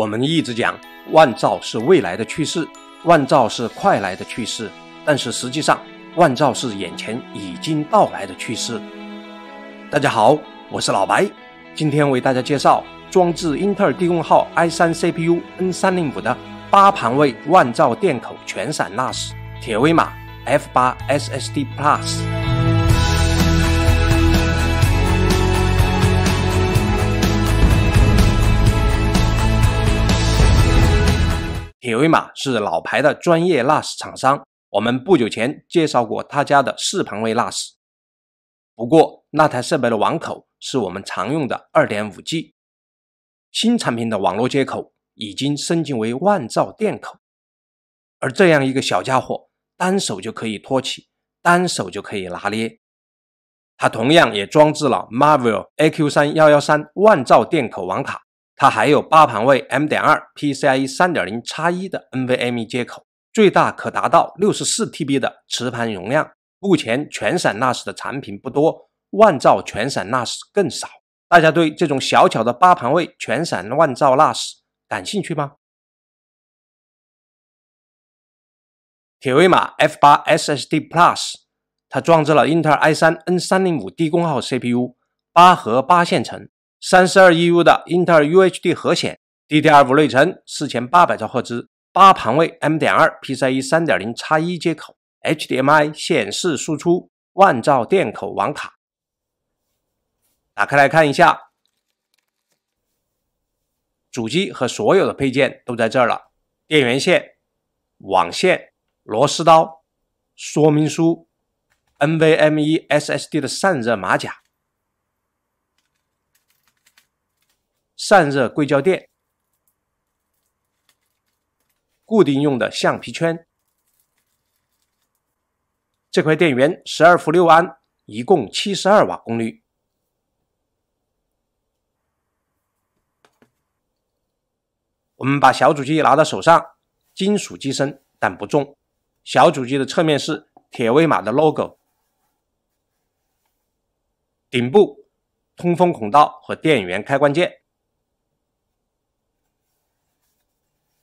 我们一直讲万兆是未来的趋势，万兆是快来的趋势，但是实际上万兆是眼前已经到来的趋势。大家好，我是老白，今天为大家介绍装置英特尔低功耗 i 三 CPU N 三零五的八盘位万兆电口全闪 NAS 铁威马 F 八 SSD Plus。铁威马是老牌的专业 NAS 厂商，我们不久前介绍过他家的四盘位 NAS，不过那台设备的网口是我们常用的 2.5G，新产品的网络接口已经升级为万兆电口，而这样一个小家伙，单手就可以托起，单手就可以拿捏，它同样也装置了 Marvell AQ3113 万兆电口网卡。它还有八盘位 M. 点二 PCIe 三点零叉一的 NVMe 接口，最大可达到六十四 TB 的磁盘容量。目前全闪 NAS 的产品不多，万兆全闪 NAS 更少。大家对这种小巧的八盘位全闪万兆 NAS 感兴趣吗？铁威马 F 八 SSD Plus，它装置了英特尔 i 三 N 三零五低功耗 CPU，八核八线程。三十二 EU 的英特尔 UHD 核显，DDR 五内存，四千八百兆赫兹，八盘位 M 点二 PCIe 三点零叉一接口，HDMI 显示输出，万兆电口网卡。打开来看一下，主机和所有的配件都在这儿了。电源线、网线、螺丝刀、说明书、NVMe SSD 的散热马甲。散热硅胶垫，固定用的橡皮圈。这块电源十二伏六安，一共七十二瓦功率。我们把小主机拿到手上，金属机身但不重。小主机的侧面是铁威马的 logo，顶部通风孔道和电源开关键。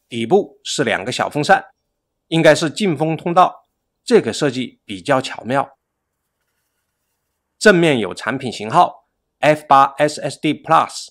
底部是两个小风扇，应该是进风通道，这个设计比较巧妙。正面有产品型号 F8 SSD Plus。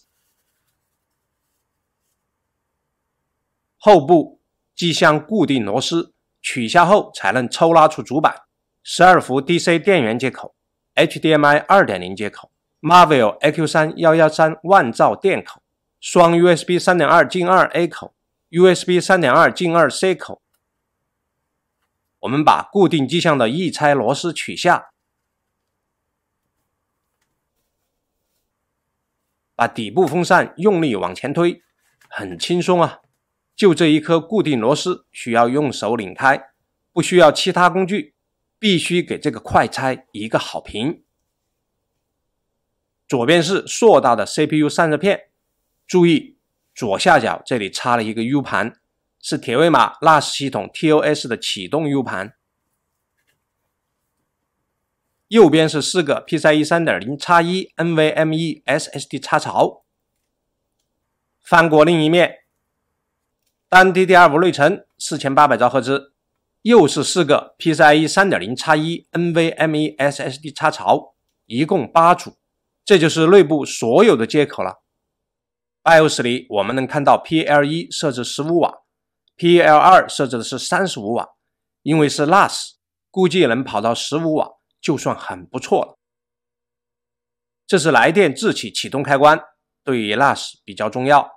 后部机箱固定螺丝，取下后才能抽拉出主板。十二伏 DC 电源接口，HDMI 二点零接口，Marvell AQ 三幺幺三万兆电口，双 USB 三点二进二 A 口。USB 三点二进二 C 口，我们把固定机箱的易拆螺丝取下，把底部风扇用力往前推，很轻松啊！就这一颗固定螺丝需要用手拧开，不需要其他工具，必须给这个快拆一个好评。左边是硕大的 CPU 散热片，注意。左下角这里插了一个 U 盘，是铁卫马 NAS 系统 TOS 的启动 U 盘。右边是四个 PCIe 3.0 x 一 NVMe SSD 插槽。翻过另一面，单 DDR5 内存四千八百兆赫兹，又是四个 PCIe 3.0 x 一 NVMe SSD 插槽，一共八组，这就是内部所有的接口了。BIOS 里我们能看到 p l 一设置十五瓦 p l 二设置的是三十五瓦，因为是 NAS，估计能跑到十五瓦就算很不错了。这是来电自启启动开关，对于 NAS 比较重要。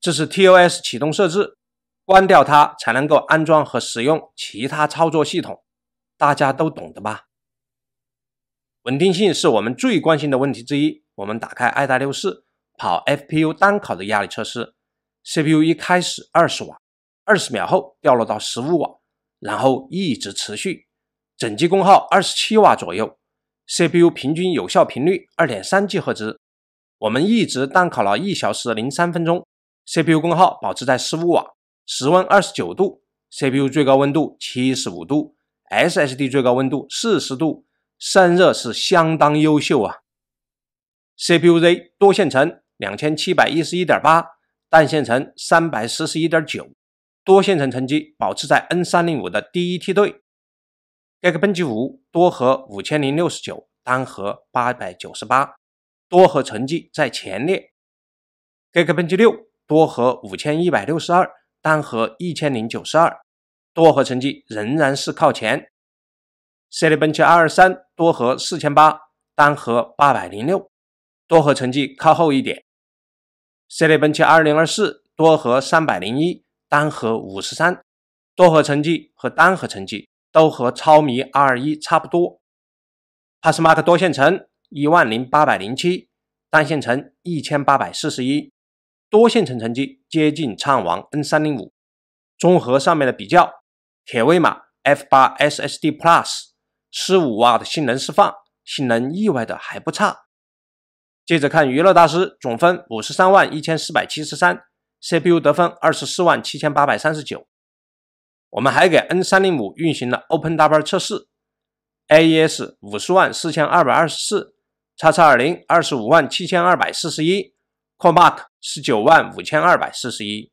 这是 TOS 启动设置，关掉它才能够安装和使用其他操作系统，大家都懂的吧？稳定性是我们最关心的问题之一。我们打开 i 达六四。跑 FPU 单考的压力测试，CPU 一开始二十瓦，二十秒后掉落到十五瓦，然后一直持续，整机功耗二十七瓦左右，CPU 平均有效频率二点三吉赫兹，我们一直单考了一小时零三分钟，CPU 功耗保持在十五瓦，室温二十九度，CPU 最高温度七十五度，SSD 最高温度四十度，散热是相当优秀啊，CPUZ 多线程。两千七百一十一点八，单线程三百四十一点九，多线程成绩保持在 N 三零五的第一梯队。g e e k 五多核五千零六十九，单核八百九十八，多核成绩在前列。g e e k 六多核五千一百六十二，单核一千零九十二，多核成绩仍然是靠前。c i n e b R 二三多核四千八，单核八百零六，多核成绩靠后一点。赛列奔驰2024多核301，单核53，多核成绩和单核成绩都和超迷 R21 差不多。PassMark 多线程10807，单线程1841，多线程成绩接近畅王 N305。综合上面的比较，铁威马 F8 SSD Plus 1 5瓦的性能释放，性能意外的还不差。接着看娱乐大师总分五十三万一千四百七十三，CPU 得分二十四万七千八百三十九。我们还给 N 三零五运行了 OpenW 测试，AES 五十万四千二百二十四 x 二零二十五万七千二百四十一 c o r m a r k 十九万五千二百四十一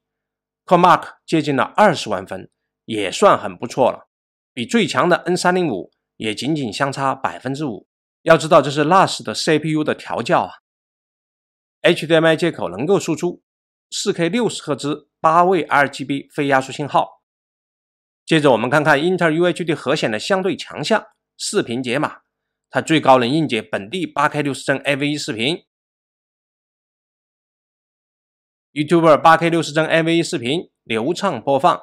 c o r m a r k 接近了二十万分，也算很不错了，比最强的 N 三零五也仅仅相差百分之五。要知道这是 Nas 的 CPU 的调教啊。HDMI 接口能够输出 4K 60赫兹八位 RGB 非压缩信号。接着我们看看英特尔 UHD 核显的相对强项——视频解码。它最高能硬解本地 8K 60帧 AV1 视频，YouTube 8K 60帧 AV1 视频流畅播放。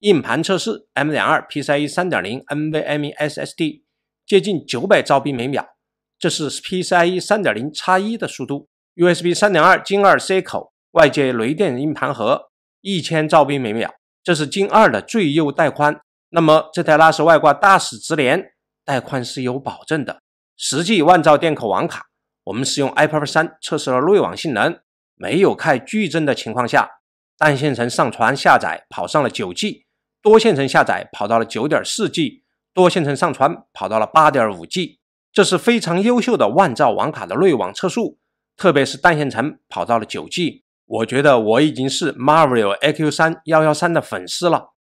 硬盘测试，M.2 PCIe 3.0 NVMe SSD 接近900兆 B 每秒，这是 PCIe 3.0 x1 的速度。USB 三点二金二 C 口外接雷电硬盘盒一千兆 b 每秒，这是金二的最优带宽。那么这台拉丝外挂大使直连带宽是有保证的，实际万兆电口网卡，我们使用 i p a d 三测试了内网性能，没有开矩阵的情况下，单线程上传下载跑上了九 G，多线程下载跑到了九点四 G，多线程上传跑到了八点五 G，这是非常优秀的万兆网卡的内网测速。特别是单线程跑到了九 G，我觉得我已经是 m a r v e l AQ 三幺幺三的粉丝了。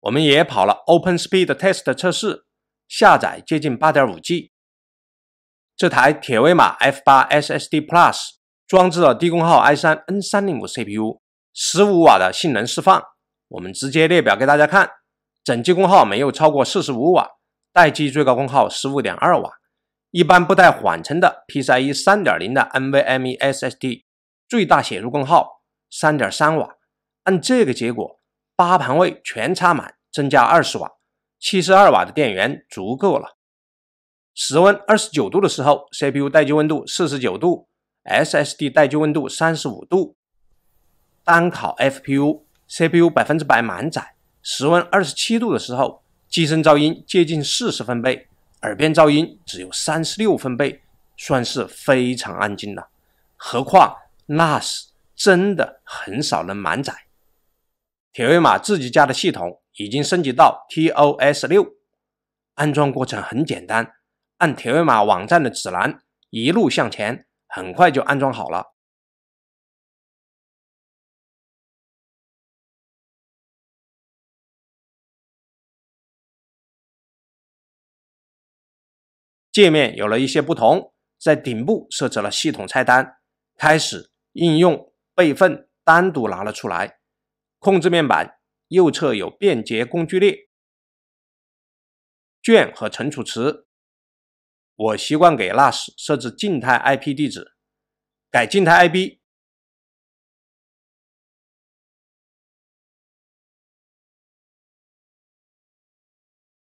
我们也跑了 Open Speed Test 测试，下载接近八点五 G。这台铁威马 F 八 SSD Plus 装置了低功耗 i 三 N 三零五 CPU，十五瓦的性能释放。我们直接列表给大家看，整机功耗没有超过四十五瓦，待机最高功耗十五点二瓦。一般不带缓存的 PCIe 三点零的 NVMe SSD 最大写入功耗三点三瓦，按这个结果，八盘位全插满，增加二十瓦，七十二瓦的电源足够了。室温二十九度的时候，CPU 待机温度四十九度，SSD 待机温度三十五度。单烤 FPU，CPU 百分之百满载，室温二十七度的时候，机身噪音接近四十分贝。耳边噪音只有三十六分贝，算是非常安静了。何况 NAS 真的很少能满载。铁卫马自己家的系统已经升级到 TOS 六，安装过程很简单，按铁卫马网站的指南一路向前，很快就安装好了。界面有了一些不同，在顶部设置了系统菜单，开始、应用、备份单独拿了出来。控制面板右侧有便捷工具列，卷和存储池。我习惯给 NAS 设置静态 IP 地址，改静态 IP，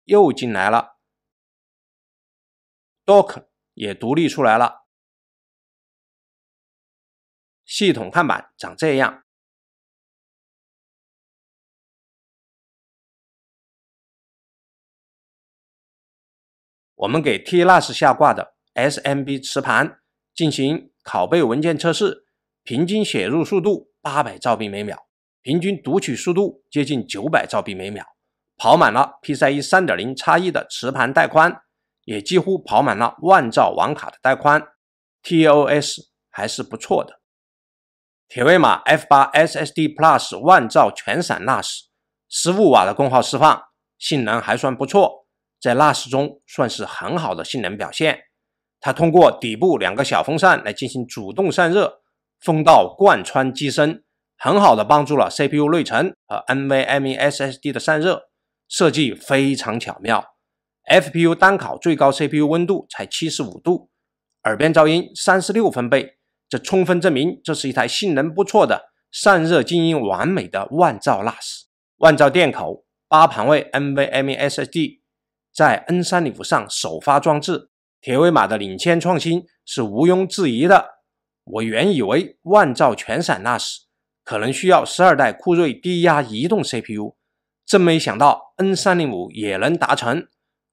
又进来了。d o c k 也独立出来了。系统看板长这样。我们给 t l s 下挂的 SMB 磁盘进行拷贝文件测试，平均写入速度八百兆币每秒，平均读取速度接近九百兆币每秒，跑满了 PCIe 三点零 x1 的磁盘带宽。也几乎跑满了万兆网卡的带宽，TOS 还是不错的。铁卫马 F8 SSD Plus 万兆全闪 NAS，十五瓦的功耗释放，性能还算不错，在 NAS 中算是很好的性能表现。它通过底部两个小风扇来进行主动散热，风道贯穿机身，很好的帮助了 CPU、内存和 NVMe SSD 的散热，设计非常巧妙。FPU 单考最高 CPU 温度才七十五度，耳边噪音三十六分贝，这充分证明这是一台性能不错的散热精英，完美的万兆 NAS，万兆电口，八盘位 NVMe SSD，在 N305 上首发装置，铁威马的领先创新是毋庸置疑的。我原以为万兆全闪 NAS 可能需要十二代酷睿低压移动 CPU，真没想到 N305 也能达成。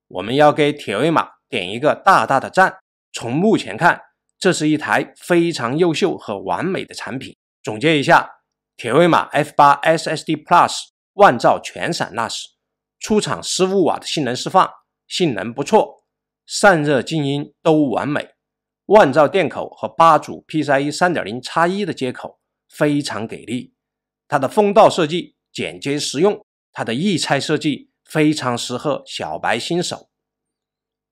我们要给铁威马点一个大大的赞！从目前看，这是一台非常优秀和完美的产品。总结一下，铁威马 F8 SSD Plus 万兆全闪 NAS，出厂十五瓦的性能释放，性能不错，散热静音都完美，万兆电口和八组 PCIe 3.0叉一的接口非常给力，它的风道设计简洁实用，它的易拆设计。非常适合小白新手。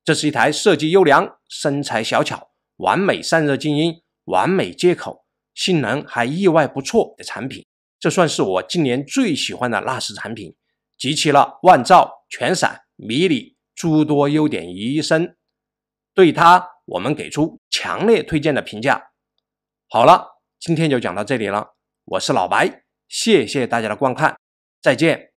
这是一台设计优良、身材小巧、完美散热、静音、完美接口、性能还意外不错的产品。这算是我今年最喜欢的 NAS 产品，集齐了万兆、全闪、迷你诸多优点于一身。对它，我们给出强烈推荐的评价。好了，今天就讲到这里了。我是老白，谢谢大家的观看，再见。